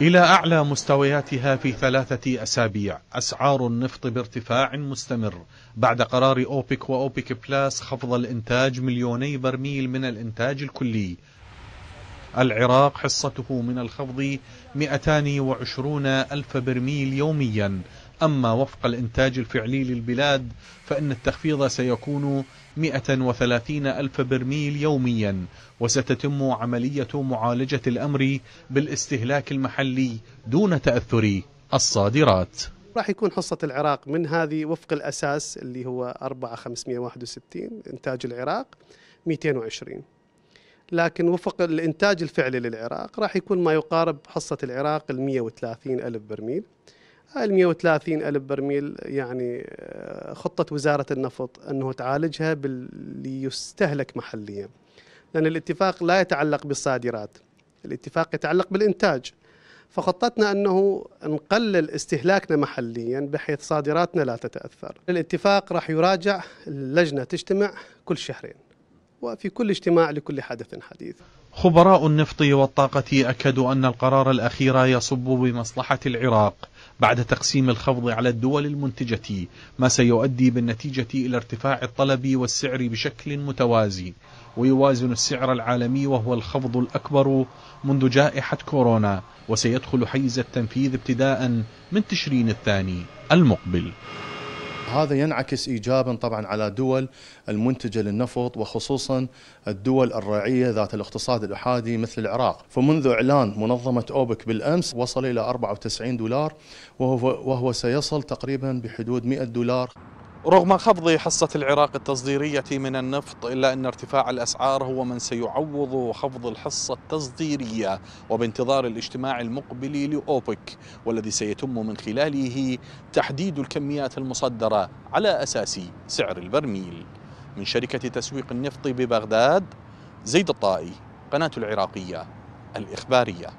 إلى أعلى مستوياتها في ثلاثة أسابيع أسعار النفط بارتفاع مستمر بعد قرار أوبك وأوبك بلاس خفض الإنتاج مليوني برميل من الإنتاج الكلي العراق حصته من الخفض 220 ألف برميل يوميا أما وفق الإنتاج الفعلي للبلاد فإن التخفيض سيكون 130 ألف برميل يوميا وستتم عملية معالجة الأمر بالاستهلاك المحلي دون تأثر الصادرات راح يكون حصة العراق من هذه وفق الأساس اللي هو 4561 إنتاج العراق 220 لكن وفق الإنتاج الفعلي للعراق راح يكون ما يقارب حصة العراق ال 130 ألف برميل هاي ال 130 ألف برميل يعني آه، خطة وزارة النفط أنه تعالجها باللي يستهلك محليا لأن الاتفاق لا يتعلق بالصادرات الاتفاق يتعلق بالإنتاج فخطتنا أنه نقلل استهلاكنا محليا بحيث صادراتنا لا تتأثر الاتفاق راح يراجع اللجنة تجتمع كل شهرين وفي كل اجتماع لكل حدث حديث خبراء النفط والطاقة أكدوا أن القرار الأخير يصب بمصلحة العراق بعد تقسيم الخفض على الدول المنتجة ما سيؤدي بالنتيجة إلى ارتفاع الطلب والسعر بشكل متوازي ويوازن السعر العالمي وهو الخفض الأكبر منذ جائحة كورونا وسيدخل حيز التنفيذ ابتداء من تشرين الثاني المقبل هذا ينعكس ايجابا طبعا على دول المنتجه للنفط وخصوصا الدول الرعيه ذات الاقتصاد الاحادي مثل العراق، فمنذ اعلان منظمه اوبك بالامس وصل الى 94 دولار وهو وهو سيصل تقريبا بحدود 100 دولار. رغم خفض حصة العراق التصديرية من النفط إلا أن ارتفاع الأسعار هو من سيعوض خفض الحصة التصديرية وبانتظار الاجتماع المقبل لأوبك والذي سيتم من خلاله تحديد الكميات المصدرة على أساس سعر البرميل من شركة تسويق النفط ببغداد زيد الطائي قناة العراقية الإخبارية